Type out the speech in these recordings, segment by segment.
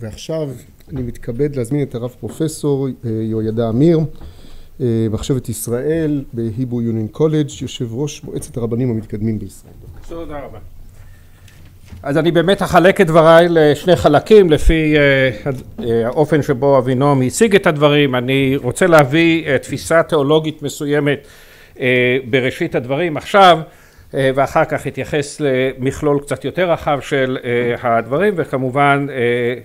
ועכשיו אני מתכבד להזמין את הרב פרופסור אה, יהוידע אמיר, אה, מחשבת ישראל בהיבו יוניון קולג', יושב ראש מועצת הרבנים המתקדמים בישראל. תודה רבה. אז אני באמת אחלק את דבריי לשני חלקים לפי אה, האופן שבו אבינועם הציג את הדברים. אני רוצה להביא תפיסה תיאולוגית מסוימת בראשית הדברים עכשיו אה, ואחר כך אתייחס למכלול קצת יותר רחב של אה, הדברים וכמובן אה,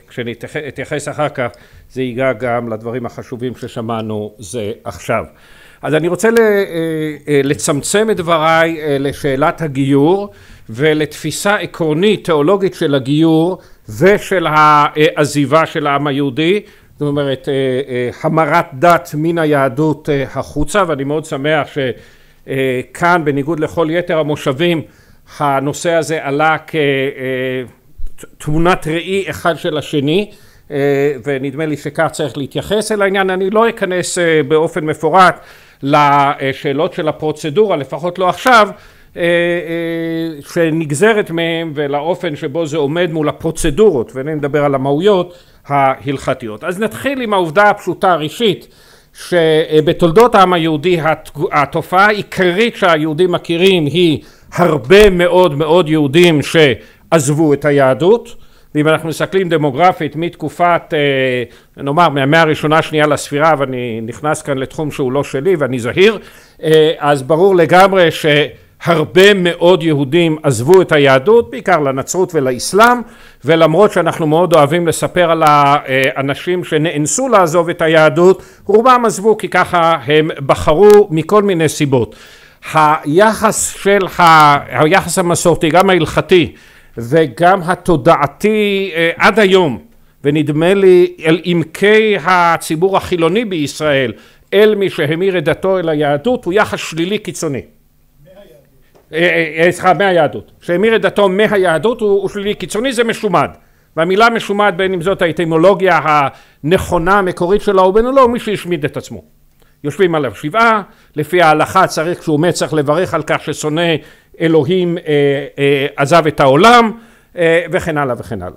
כשאתייחס אחר כך זה ייגע גם לדברים החשובים ששמענו זה עכשיו. אז אני רוצה לצמצם את דבריי לשאלת הגיור ולתפיסה עקרונית תיאולוגית של הגיור ושל העזיבה של העם היהודי זאת אומרת המרת דת מן היהדות החוצה ואני מאוד שמח ש... אה, כאן בניגוד לכל יתר המושבים הנושא הזה עלה כתמונת אה, ראי אחד של השני אה, ונדמה לי שכך צריך להתייחס אל העניין אני לא אכנס באופן מפורט לשאלות של הפרוצדורה לפחות לא עכשיו שנגזרת מהם ולאופן שבו זה עומד מול הפרוצדורות ואני מדבר על המהויות ההלכתיות. אז נתחיל עם העובדה הפשוטה הראשית שבתולדות העם היהודי התופעה העיקרית שהיהודים מכירים היא הרבה מאוד מאוד יהודים שעזבו את היהדות ואם אנחנו מסתכלים דמוגרפית מתקופת אה, נאמר מהמאה הראשונה שנייה לספירה ואני נכנס כאן לתחום שהוא לא שלי ואני זהיר אה, אז ברור לגמרי ש... הרבה מאוד יהודים עזבו את היהדות, בעיקר לנצרות ולאסלאם, ולמרות שאנחנו מאוד אוהבים לספר על האנשים שנאנסו לעזוב את היהדות, רובם עזבו כי ככה הם בחרו מכל מיני סיבות. היחס של, ה... היחס המסורתי, גם ההלכתי וגם התודעתי אה, עד היום, ונדמה לי אל עמקי הציבור החילוני בישראל, אל מי שהמיר את דתו אל היהדות, הוא יחס שלילי קיצוני. אה, אה, אה, סליחה, מהיהדות. שהמיר את דתו מהיהדות הוא, הוא שלילי קיצוני, זה משומד. והמילה משומד, בין אם זאת האטימולוגיה הנכונה המקורית שלו ובין או לא, הוא מי שהשמיד את עצמו. יושבים עליו שבעה, לפי ההלכה צריך, כשהוא מת צריך לברך על כך ששונא אלוהים אה, אה, עזב את העולם, אה, וכן הלאה וכן הלאה.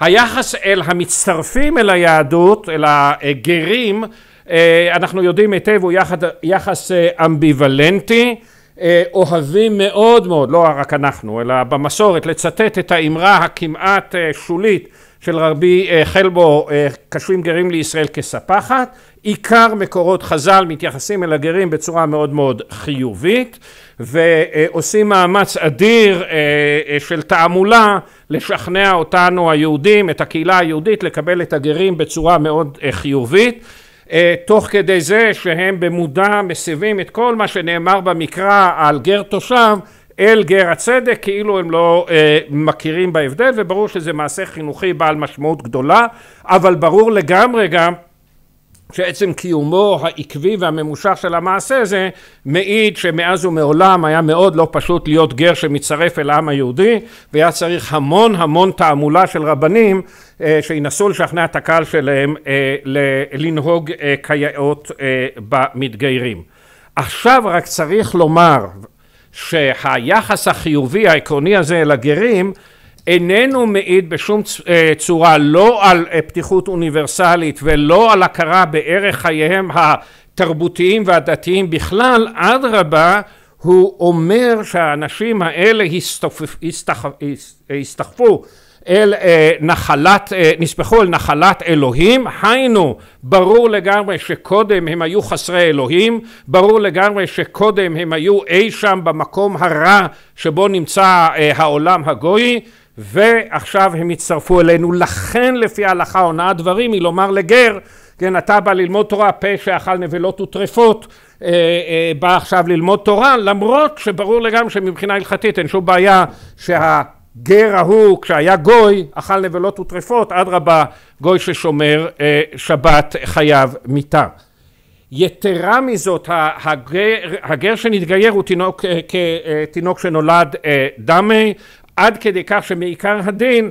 היחס אל המצטרפים אל היהדות, אל הגרים, אה, אנחנו יודעים היטב, הוא יחד, יחס אמביוולנטי. אה, אוהבים מאוד מאוד, לא רק אנחנו, אלא במסורת, לצטט את האמרה הכמעט אה, שולית של רבי אה, חלבו, קשרים גרים לישראל כספחת, עיקר מקורות חז"ל מתייחסים אל הגרים בצורה מאוד מאוד חיובית ועושים מאמץ אדיר של תעמולה לשכנע אותנו היהודים, את הקהילה היהודית, לקבל את הגרים בצורה מאוד חיובית אה, תוך כדי זה שהם במודע מסיבים את כל מה שנאמר במקרא על גר תושב אל גר הצדק כאילו הם לא אה, מכירים בהבדל וברור שזה מעשה חינוכי בעל משמעות גדולה אבל ברור לגמרי גם שעצם קיומו העקבי והממושך של המעשה הזה מעיד שמאז ומעולם היה מאוד לא פשוט להיות גר שמצטרף אל העם היהודי והיה צריך המון המון תעמולה של רבנים אה, שינסו לשכנע את הקהל שלהם אה, לנהוג אה, כיאות במתגיירים. עכשיו רק צריך לומר שהיחס החיובי העקרוני הזה לגרים איננו מעיד בשום אה, צורה לא על אה, פתיחות אוניברסלית ולא על הכרה בערך חייהם התרבותיים והדתיים בכלל, אדרבה הוא אומר שהאנשים האלה הסתחפו אל אה, נחלת, אה, נספחו אל נחלת אלוהים, היינו ברור לגמרי שקודם הם היו חסרי אלוהים, ברור לגמרי שקודם הם היו אי שם במקום הרע שבו נמצא העולם הגוי, ועכשיו הם יצטרפו אלינו. לכן לפי ההלכה הונאת דברים היא לומר לגר, כן, אתה בא ללמוד תורה, פה שאכל נבלות וטרפות, אה, אה, בא עכשיו ללמוד תורה, למרות שברור לגמרי שמבחינה הלכתית אין שום בעיה שהגר ההוא כשהיה גוי אכל נבלות וטרפות אדרבה גוי ששומר אה, שבת חייב מיתה. יתרה מזאת הגר, הגר שנתגייר הוא תינוק, אה, כתינוק אה, שנולד אה, דמי עד כדי כך שמעיקר הדין,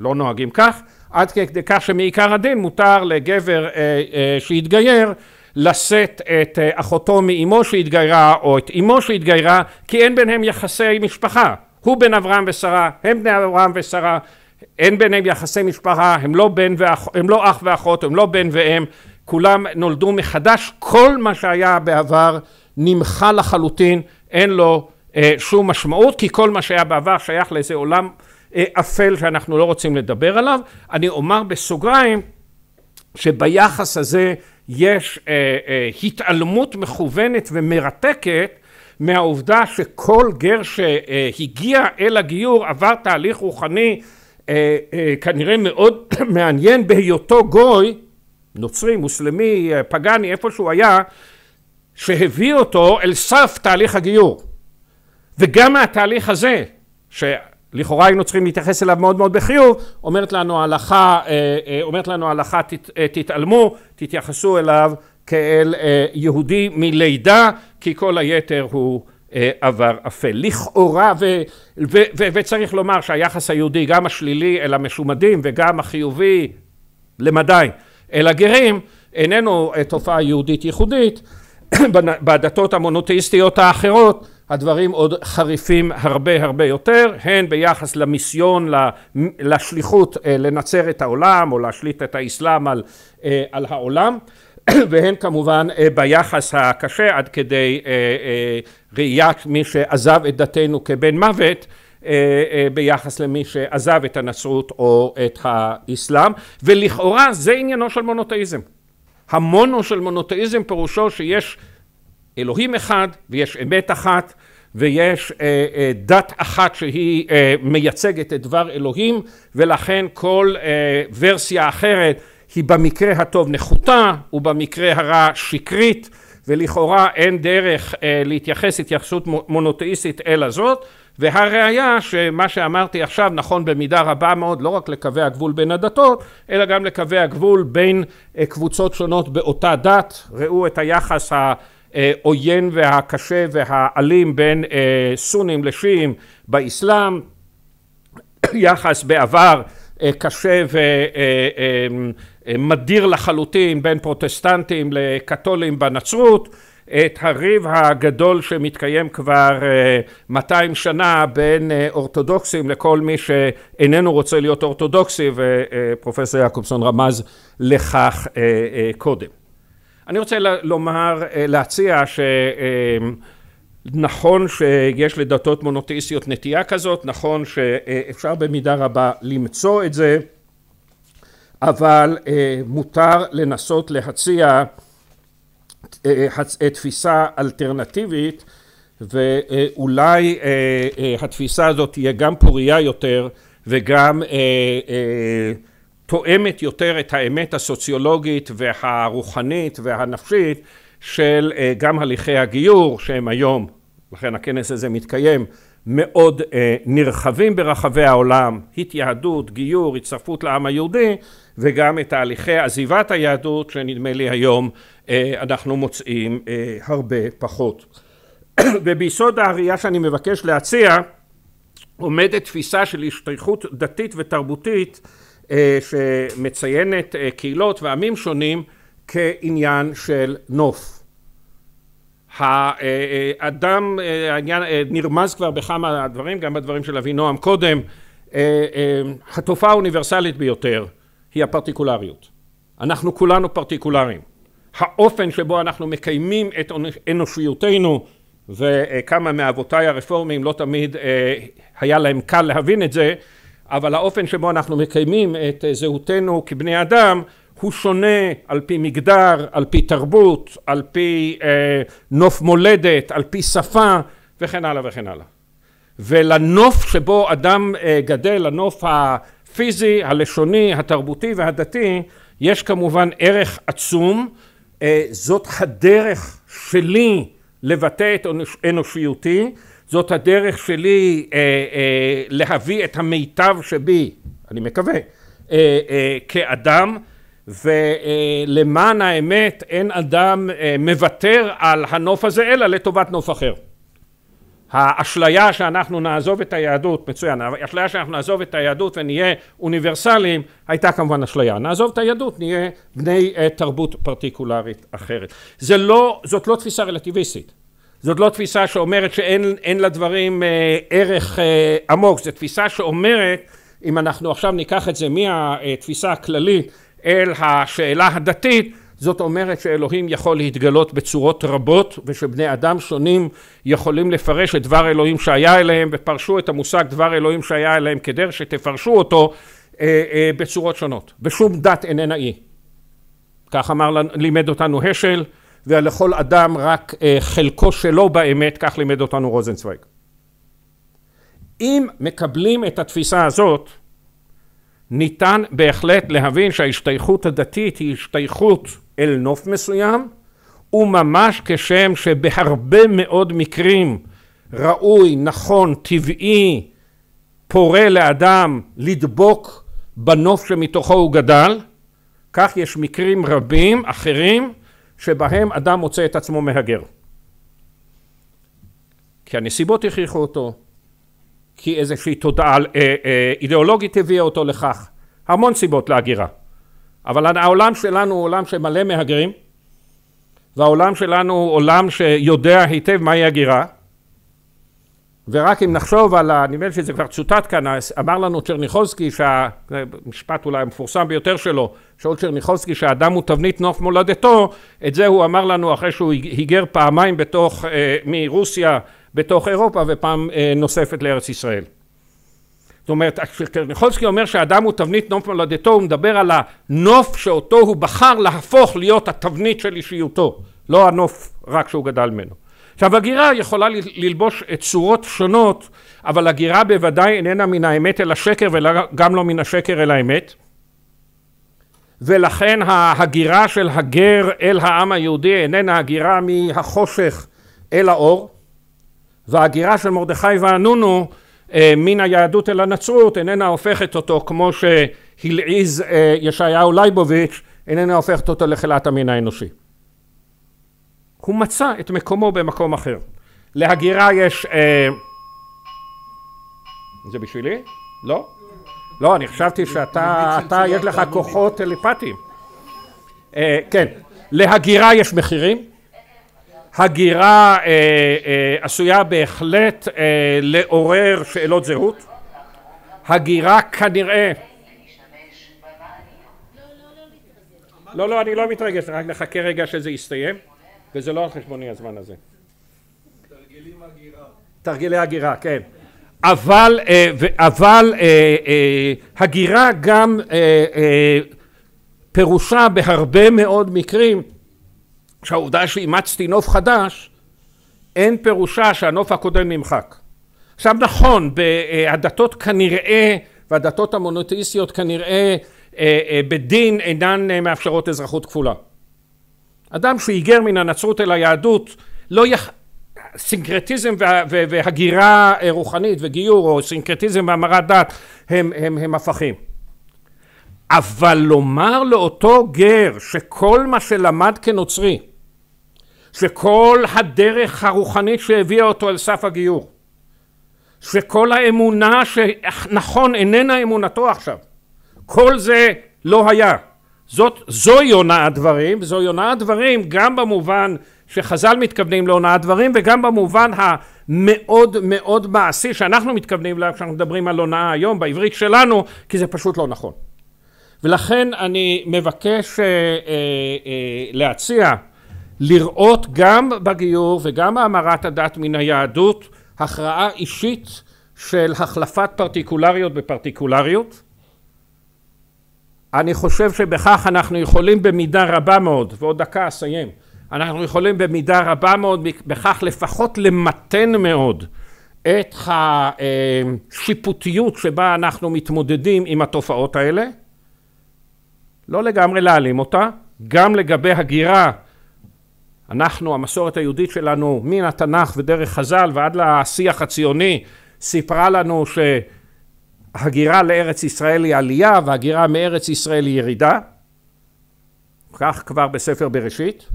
לא נוהגים כך, עד כדי כך שמעיקר הדין מותר לגבר אה, אה, שהתגייר לשאת את אה, אחותו מאמו שהתגיירה או את אמו שהתגיירה כי אין ביניהם יחסי משפחה. הוא בן אברהם ושרה, הם בני אברהם ושרה, אין ביניהם יחסי משפחה, הם לא, בן ואח, הם לא אח ואחות, הם לא בן ואם, כולם נולדו מחדש, כל מה שהיה בעבר נמחה לחלוטין, אין לו אה, שום משמעות, כי כל מה שהיה בעבר שייך לאיזה עולם אה, אפל שאנחנו לא רוצים לדבר עליו. אני אומר בסוגריים שביחס הזה יש אה, התעלמות מכוונת ומרתקת מהעובדה שכל גר שהגיע אל הגיור עבר תהליך רוחני כנראה מאוד מעניין בהיותו גוי, נוצרי, מוסלמי, פגאני, איפה שהוא היה, שהביא אותו אל סף תהליך הגיור. וגם התהליך הזה, שלכאורה היינו צריכים להתייחס אליו מאוד מאוד בחיוב, אומרת לנו ההלכה, אה, אה, אומרת לנו ההלכה אה, תתעלמו, תתייחסו אליו כאל יהודי מלידה, כי כל היתר הוא עבר אפל. לכאורה, ו, ו, ו, וצריך לומר שהיחס היהודי, גם השלילי אל המשומדים וגם החיובי למדי אל הגרים, איננו תופעה יהודית ייחודית. בדתות המונותאיסטיות האחרות הדברים עוד חריפים הרבה הרבה יותר, הן ביחס למיסיון, לשליחות אה, לנצר את העולם או להשליט את האסלאם על, אה, על העולם, והן כמובן אה, ביחס הקשה עד כדי ראיית מי שעזב את דתנו כבן מוות ביחס למי שעזב את הנצרות או את האסלאם, ולכאורה זה עניינו של מונותאיזם. המונו של מונותאיזם פירושו שיש אלוהים אחד ויש אמת אחת ויש אה, אה, דת אחת שהיא אה, מייצגת את דבר אלוהים ולכן כל אה, ורסיה אחרת היא במקרה הטוב נחותה ובמקרה הרע שקרית ולכאורה אין דרך אה, להתייחס התייחסות מונותאיסטית אלא זאת והראיה שמה שאמרתי עכשיו נכון במידה רבה מאוד לא רק לקווי הגבול בין הדתות אלא גם לקווי הגבול בין אה, קבוצות שונות באותה דת ראו את היחס ה... העוין אה, והקשה והאלים בין אה, סונים לשיעים באסלאם, יחס בעבר אה, קשה ומדיר לחלוטין בין פרוטסטנטים לקתולים בנצרות, את הריב הגדול שמתקיים כבר 200 שנה בין אורתודוקסים לכל מי שאיננו רוצה להיות אורתודוקסי ופרופסור יעקובסון רמז לכך קודם. אני רוצה לומר, אה, להציע שנכון אה, שיש לדתות מונותאיסטיות נטייה כזאת, נכון שאפשר במידה רבה למצוא את זה, אבל אה, מותר לנסות להציע תפיסה אלטרנטיבית ואולי התפיסה הזאת תהיה גם פוריה יותר וגם תואמת יותר את האמת הסוציולוגית והרוחנית והנפשית של אה, גם הליכי הגיור שהם היום, לכן הכנס הזה מתקיים, מאוד אה, נרחבים ברחבי העולם, התייהדות, גיור, הצטרפות לעם היהודי וגם את תהליכי עזיבת היהדות שנדמה לי היום אה, אנחנו מוצאים הרבה פחות. וביסוד הראייה שאני מבקש להציע עומדת תפיסה של השתייכות דתית ותרבותית אה, שמציינת אה, קהילות ועמים שונים כעניין של נוף. האדם, אה, העניין נרמז כבר בכמה דברים, גם בדברים של אבינועם קודם, התופעה האוניברסלית ביותר היא הפרטיקולריות. אנחנו כולנו פרטיקולריים. האופן שבו אנחנו מקיימים את אנושיותנו, וכמה מאבותיי הרפורמים לא תמיד היה להם קל להבין את זה, אבל האופן שבו אנחנו מקיימים את אה, זהותנו כבני אדם הוא שונה על פי מגדר, על פי תרבות, על פי אה, נוף מולדת, על פי שפה וכן הלאה וכן הלאה. ולנוף שבו אדם אה, גדל, לנוף הפיזי, הלשוני, התרבותי והדתי, יש כמובן ערך עצום. אה, זאת הדרך שלי לבטא את אנוש, אנושיותי זאת הדרך שלי אה, אה, להביא את המיטב שבי, אני מקווה, אה, אה, כאדם, ולמען האמת אין אדם אה, מוותר על הנוף הזה אלא לטובת נוף אחר. האשליה שאנחנו נעזוב את היהדות, מצוין, האשליה שאנחנו נעזוב את היהדות ונהיה אוניברסליים הייתה כמובן אשליה. נעזוב את היהדות, נהיה בני אה, תרבות פרטיקולרית אחרת. זה לא, זאת לא תפיסה רלטיביסטית. זאת לא תפיסה שאומרת שאין לדברים אה, ערך אה, עמוק, זו תפיסה שאומרת אם אנחנו עכשיו ניקח את זה מהתפיסה הכללית אל השאלה הדתית זאת אומרת שאלוהים יכול להתגלות בצורות רבות ושבני אדם שונים יכולים לפרש את דבר אלוהים שהיה אליהם ופרשו את המושג דבר אלוהים שהיה אליהם כדרך שתפרשו אותו אה, אה, בצורות שונות. ושום דת איננה אי. כך אמר, לימד אותנו השל ולכל אדם רק אה, חלקו שלו באמת, כך לימד אותנו רוזנצוויג. אם מקבלים את התפיסה הזאת, ניתן בהחלט להבין שההשתייכות הדתית היא השתייכות אל נוף מסוים, וממש כשם שבהרבה מאוד מקרים ראוי, נכון, טבעי, פורה לאדם לדבוק בנוף שמתוכו הוא גדל, כך יש מקרים רבים אחרים שבהם אדם מוצא את עצמו מהגר. כי הנסיבות הכריחו אותו, כי איזושהי תודעה אה, אה, אידיאולוגית הביאה אותו לכך, המון סיבות להגירה. אבל העולם שלנו הוא עולם שמלא מהגרים, והעולם שלנו הוא עולם שיודע היטב מהי הגירה, ורק אם נחשוב על, נדמה לי שזה כבר צוטט כאן, אמר לנו צ'רניחובסקי, שהמשפט שה... אולי המפורסם ביותר שלו, שאול צ'רניחובסקי, שהאדם הוא תבנית נוף מולדתו, את זה הוא אמר לנו אחרי שהוא היגר פעמיים בתוך, אה, מרוסיה בתוך אירופה ופעם אה, נוספת לארץ ישראל. זאת אומרת, כשטרניחולסקי אומר שהאדם הוא תבנית נוף מולדתו, הוא מדבר על הנוף שאותו הוא בחר להפוך להיות התבנית של אישיותו, לא הנוף רק שהוא גדל ממנו. עכשיו הגירה יכולה ללבוש צורות שונות, אבל הגירה בוודאי איננה מן האמת אל השקר וגם לא מן השקר אל האמת. ולכן ההגירה של הגר אל העם היהודי איננה הגירה מהחושך אל האור, וההגירה של מרדכי וענונו אה, מן היהדות אל הנצרות איננה הופכת אותו כמו שהלעיז אה, ישעיהו לייבוביץ' איננה הופכת אותו לחילת המין האנושי. הוא מצא את מקומו במקום אחר. להגירה יש... אה... זה בשבילי? לא? לא, אני חשבתי שאתה, אתה, יש לך כוחות טלפטיים. אה, כן, להגירה יש מחירים. הגירה אה, אה, עשויה בהחלט לעורר שאלות זהות. הגירה כנראה... לא לא, לא, לא, לא, אני לא מתרגש, רק נחכה רגע שזה יסתיים. וזה לא על חשבוני הזמן הזה. תרגילים הגירה. תרגילי הגירה, כן. אבל, אה, אבל אה, אה, הגירה גם פירושה בהרבה מאוד מקרים שהעובדה שאימצתי נוף חדש אין פירושה שהנוף הקודם נמחק. עכשיו נכון, הדתות כנראה והדתות המונותאיסטיות כנראה בדין אינן מאפשרות אזרחות כפולה אדם שהוא היגר מן הנצרות אל היהדות לא יח... סינקרטיזם וה... והגירה אה, רוחנית וגיור או סינקרטיזם והמרת דת הם, הם, הם הפכים אבל לומר לאותו גר שכל מה שלמד כנוצרי שכל הדרך הרוחנית שהביאה אותו אל סף הגיור שכל האמונה שנכון איננה אמונתו עכשיו כל זה לא היה זאת, זוהי הונאת דברים, זוהי הונאת דברים גם במובן שחז"ל מתכוונים להונאת דברים וגם במובן המאוד מאוד מעשי שאנחנו מתכוונים אליו כשאנחנו מדברים על הונאה היום בעברית שלנו כי זה פשוט לא נכון. ולכן אני מבקש אה, אה, אה, להציע לראות גם בגיור וגם בהמרת הדת מן היהדות הכרעה אישית של החלפת פרטיקולריות בפרטיקולריות אני חושב שבכך אנחנו יכולים במידה רבה מאוד, ועוד דקה אסיים, אנחנו יכולים במידה רבה מאוד בכך לפחות למתן מאוד את השיפוטיות שבה אנחנו מתמודדים עם התופעות האלה, לא לגמרי להעלים אותה, גם לגבי הגירה אנחנו המסורת היהודית שלנו מן התנ"ך ודרך חז"ל ועד לשיח הציוני סיפרה לנו ש... הגירה לארץ ישראל היא עלייה והגירה מארץ ישראל היא ירידה, כך כבר בספר בראשית,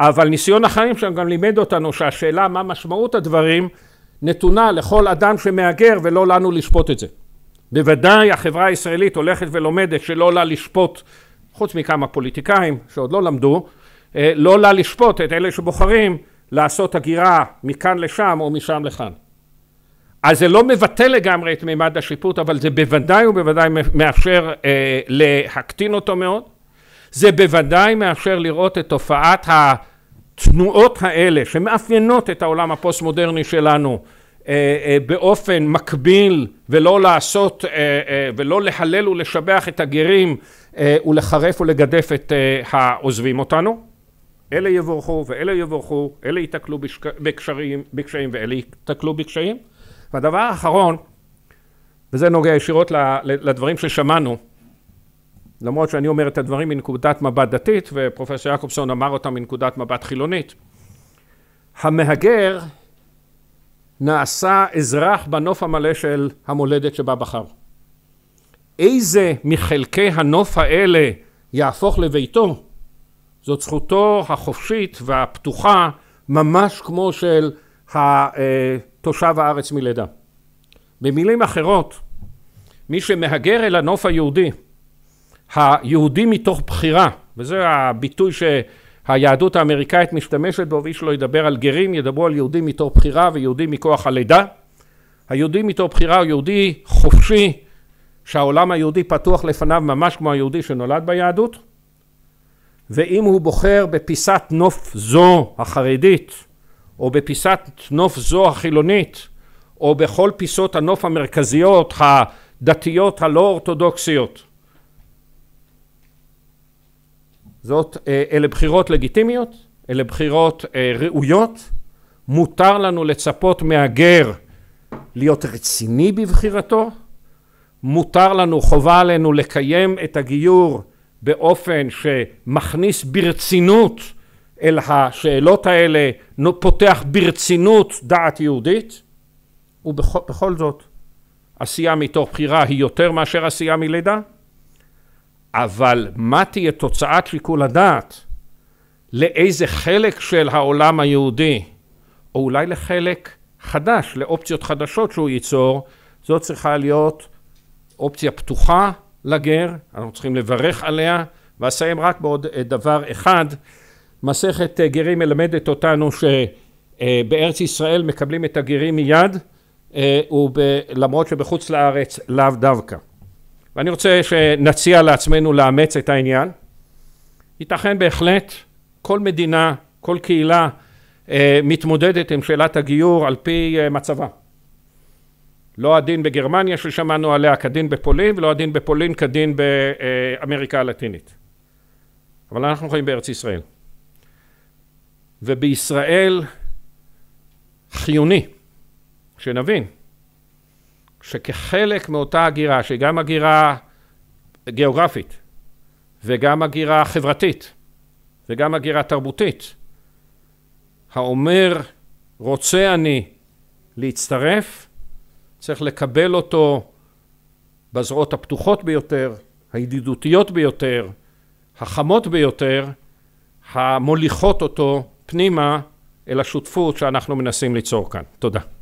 אבל ניסיון החיים שם גם לימד אותנו שהשאלה מה משמעות הדברים נתונה לכל אדם שמהגר ולא לנו לשפוט את זה. בוודאי החברה הישראלית הולכת ולומדת שלא לה לשפוט, חוץ מכמה פוליטיקאים שעוד לא למדו, אה, לא לה לשפוט את אלה שבוחרים לעשות הגירה מכאן לשם או משם לכאן. אז זה לא מבטא לגמרי את מימד השיפוט, אבל זה בוודאי ובוודאי מאפשר אה, להקטין אותו מאוד. זה בוודאי מאפשר לראות את תופעת התנועות האלה שמאפיינות את העולם הפוסט-מודרני שלנו אה, אה, באופן מקביל ולא לעשות אה, אה, ולא להלל ולשבח את הגרים אה, ולחרף ולגדף את אה, העוזבים אותנו. אלה יבורכו ואלה יבורכו, אלה ייתקלו בקשיים ואלה ייתקלו בקשיים. והדבר האחרון, וזה נוגע ישירות לדברים ששמענו, למרות שאני אומר את הדברים מנקודת מבט דתית, ופרופסור יעקובסון אמר אותם מנקודת מבט חילונית. המהגר נעשה אזרח בנוף המלא של המולדת שבה בחר. איזה מחלקי הנוף האלה יהפוך לביתו, זאת זכותו החופשית והפתוחה, ממש כמו של אה, תושב הארץ מלידה. במילים אחרות, מי שמהגר אל הנוף היהודי, היהודי מתוך בחירה, וזה הביטוי שהיהדות האמריקאית משתמשת בו, ואיש לא ידבר על גרים, ידברו על יהודים מתוך בחירה ויהודים מכוח הלידה. היהודי מתוך בחירה הוא יהודי חופשי, שהעולם היהודי פתוח לפניו ממש כמו היהודי שנולד ביהדות, ואם הוא בוחר בפיסת נוף זו החרדית או בפיסת נוף זו החילונית, או בכל פיסות הנוף המרכזיות, הדתיות, הלא אורתודוקסיות. זאת, אה, אלה בחירות לגיטימיות, אלה בחירות אה, ראויות, מותר לנו לצפות מהגר להיות רציני בבחירתו, מותר לנו, חובה עלינו לקיים את הגיור באופן שמכניס ברצינות אל השאלות האלה, פותח ברצינות דעת יהודית, ובכל זאת עשייה מתוך בחירה היא יותר מאשר עשייה מלידה, אבל מה תהיה תוצאת שיקול הדעת, לאיזה חלק של העולם היהודי, או אולי לחלק חדש, לאופציות חדשות שהוא ייצור, זו צריכה להיות אופציה פתוחה לגר, אנחנו צריכים לברך עליה, ואסיים רק בעוד אה, דבר אחד מסכת אה, גרים מלמדת אותנו שבארץ אה, ישראל מקבלים את הגרים מיד אה, למרות שבחוץ לארץ לאו דווקא. ואני רוצה שנציע לעצמנו לאמץ את העניין. ייתכן בהחלט כל מדינה, כל קהילה מתמודדת עם שאלת הגיור על פי מצבה. לא הדין בגרמניה ששמענו עליה כדין בפולין ולא הדין בפולין כדין באמריקה הלטינית. אבל אנחנו חיים בארץ ישראל. ובישראל חיוני שנבין שכחלק מאותה הגירה, שהיא גם הגירה גיאוגרפית וגם הגירה חברתית וגם הגירה תרבותית, האומר רוצה אני להצטרף, צריך לקבל אותו בזרועות הפתוחות ביותר, הידידותיות ביותר, החמות ביותר, המוליכות אותו פנימה אל השותפות שאנחנו מנסים ליצור כאן. תודה.